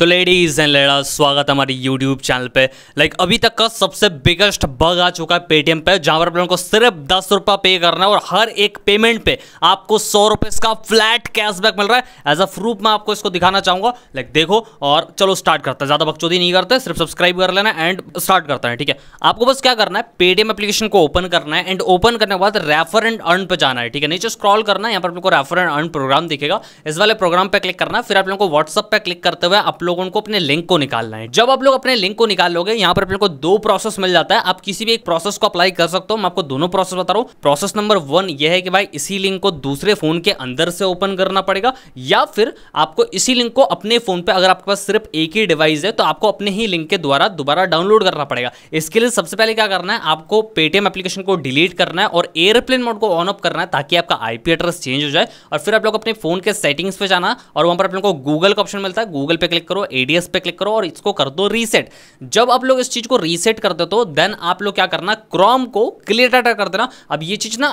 तो ladies and लेडा स्वागत है हमारे यूट्यूब चैनल पे लाइक अभी तक का सबसे बिगेस्ट बग आ चुका है पेटीएम पे जहां पर आप लोगों को सिर्फ दस रुपया पे करना है और हर एक पेमेंट पे आपको सौ रुपए का फ्लैट कैशबैक मिल रहा है एज अ प्रूफ मैं आपको इसको दिखाना चाहूंगा लाइक देखो और चलो स्टार्ट करता है ज़्यादा बकचोदी नहीं करते सिर्फ सब्सक्राइब कर लेना एंड स्टार्ट करता है ठीक है आपको बस क्या करना है पेटीएम एप्लीकेशन को ओपन करना है एंड ओपन करने के बाद रेफर एंड अर्न पे जाना है ठीक है नीचे स्क्रॉल करना है यहाँ पर को रेफर एंड अर्न प्रोग्राम दिखेगा इस वाले प्रोग्राम पे क्लिक करना है फिर आप लोगों को व्हाट्सअप पर क्लिक करते हुए अपलोड लोगों को अपने लिंक को निकालना है जब आप लोग अपने लिंक को निकाल लोगे यहाँ पर अपने को दो प्रोसेस मिल जाता है आप किसी भी एक प्रोसेस को अप्लाई कर सकते हो मैं आपको दोनों प्रोसेस बता रहा हूँ प्रोसेस नंबर वन ये है कि भाई इसी लिंक को दूसरे फोन के अंदर से ओपन करना पड़ेगा या फिर आपको इसी लिंक को अपने फोन पर अगर आपके पास सिर्फ एक ही डिवाइस है तो आपको अपने ही लिंक के द्वारा दोबारा डाउनलोड करना पड़ेगा इसके लिए सबसे पहले क्या करना है आपको पेटीएम एप्लीकेशन को डिलीट करना है और एयरप्लेन मोड को ऑन ऑफ करना है ताकि आपका आईपी एड्रेस चेंज हो जाए और फिर आप लोग अपने फोन के सेटिंग्स पे जाना और वहां पर आप लोग को गूगल का ऑप्शन मिलता है गूगल पे क्लिक करो करो एडीएस पे क्लिक करो और इसको कर दो रीसेट जब आप लोग इस चीज को रीसेट कर देते हो देन आप लोग क्या करना क्रोम को क्लियर डाटा कर देना अब ये चीज ना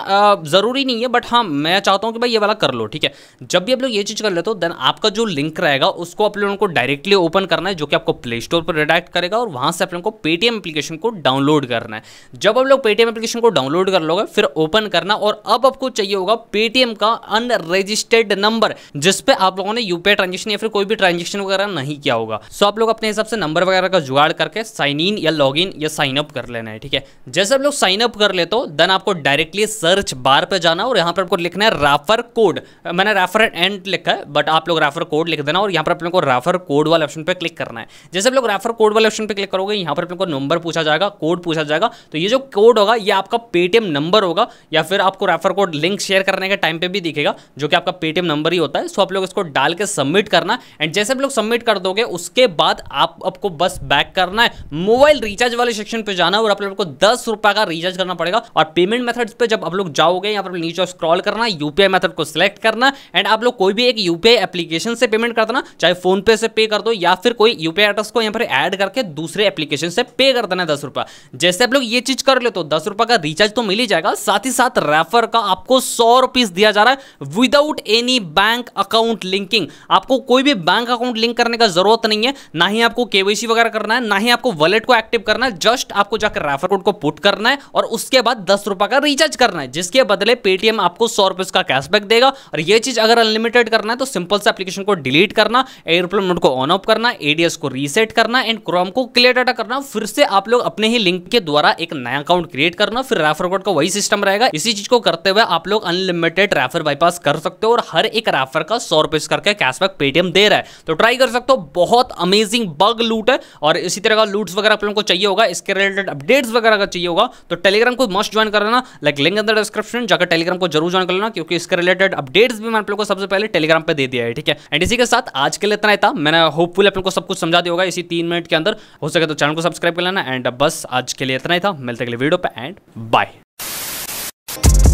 जरूरी नहीं है बट हाँ मैं चाहता हूं कि भाई ये वाला कर लो ठीक है जब भी आप लोग ये चीज कर लेते हो देन आपका जो लिंक रहेगा उसको आप लोगों को डायरेक्टली ओपन करना है जो कि आपको प्ले स्टोर पर रिडायक्ट करेगा और वहां से आप लोगों को पेटीएम एप्लीकेशन को डाउनलोड करना है जब आप लोग पेटीएम एप्लीकेशन को डाउनलोड कर लोगे फिर ओपन करना और अब आपको चाहिए होगा पेटीएम का अनरजिस्टर्ड नंबर जिसपे आप लोगों ने यूपीआई ट्रांजेक्शन या फिर कोई भी ट्रांजेक्शन वगैरह नहीं नहीं किया होगा सो आप लोग अपने हिसाब से नंबर वगैरह का जुगाड़ करके साइन इन या लॉग इन या साइन अप कर लेना है ठीक है जैसे आप लोग साइन अप कर लेते हो देन आपको डायरेक्टली सर्च बार पर जाना और यहाँ पर आपको लिखना है रेफर कोड मैंने रेफर एंड लिखा है बट आप लोग रेफर कोड लिख देना और यहाँ पर अपने को रेफर कोड वाले ऑप्शन पर क्लिक करना है जैसे आप लोग रेफर कोड वाले ऑप्शन पर क्लिक करोगे यहाँ पर अपने को नंबर पूछा जाएगा कोड पूछा जाएगा तो ये जो कोड होगा ये आपका पेटीएम नंबर होगा या फिर आपको रेफर कोड लिंक शेयर करने के टाइम पे भी दिखेगा जो कि आपका पेटीएम नंबर ही होता है सो आप लोग इसको डाल के सबमिट करना एंड जैसे आप लोग सबमिट कर कर दोगे उसके बाद आप आपको बस बैक करना है मोबाइल रिचार्ज वाले सेक्शन पे जाना और आप लोग को दस रुपए का रिचार्ज करना पड़ेगा और पेमेंट मेथड्स पे जब आप लोग जाओगे यहाँ पर नीचे स्क्रॉल करना यूपीआई मेथड को सिलेक्ट करना एंड आप लोग कोई भी एक यूपीआई एप्लीकेशन से पेमेंट कर देना चाहे फोन पे से पे कर दो या फिर कोई यूपीआई एड्रेस को यहाँ पर एड करके दूसरे एप्लीकेशन से पे कर देना दस रुपया जैसे आप लोग ये चीज कर ले तो दस का रिचार्ज तो मिल ही जाएगा साथ ही साथ रेफर का आपको सौ दिया जा रहा है without any bank account linking आपको कोई भी बैंक अकाउंट लिंक करने का का जरूरत नहीं है ना ही आपको केवाईसी वगैरह करना है ना ही आपको वॉलेट को एक्टिव करना है जस्ट आपको जाकर रेफर कोड को पुट करना है और उसके बाद दस रुपए का रिचार्ज करना है जिसके बदले पेटीएम आपको सौ रुपए का कैशबैक देगा और यह चीज अगर अनलिमिटेड करना है तो सिंपल से एप्लीकेशन को डिलीट करना एयरप्लेन मोड को ऑन ऑफ करना एडीएस को रीसेट करना एंड क्रोम को क्लियर डाटा करना फिर से आप लोग अपने ही लिंक के द्वारा एक नया अकाउंट क्रिएट करना फिर रेफर कोड का वही सिस्टम रहेगा इसी चीज को करते हुए आप लोग अनलिमिटेड रेफर बाईपास कर सकते हो और हर एक रेफर का सौ रुपए करके कैशबैक पेटीएम दे रहा है तो ट्राई कर सकते हो बहुत अमेजिंग बग लूट है और इसी तरह का लूट्स वगैरह आप लोगों को चाहिए होगा इसके रिलेटेड अपडेट्स वगैरह अगर चाहिए होगा तो टेलीग्राम को मस्ट ज्वाइन कर लेना लाइक लिंक अंदर डिस्क्रिप्शन जाकर टेलीग्राम को जरूर ज्वाइन कर लेना क्योंकि इसके रिलेटेड अपडेट्स भी मैं आप लोगों को सबसे पहले टेलीग्राम पर दे दिया है ठीक है एंड इसी के साथ आज के लिए इतना ही था मैंने होपफुल आप लोग को सब कुछ समझा दिया होगा इसी तीन मिनट के अंदर हो सके तो चैनल को सब्सक्राइब कर लेना एंड बस आज के लिए इतना ही था मिलते अगले वीडियो पर एंड बाय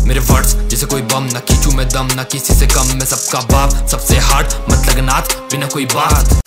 मेरे वर्ड्स जैसे कोई बम ना खींचू मैं दम ना किसी से कम मैं सबका बाप सबसे हार्ड मत मतलब लगनाथ बिना कोई बात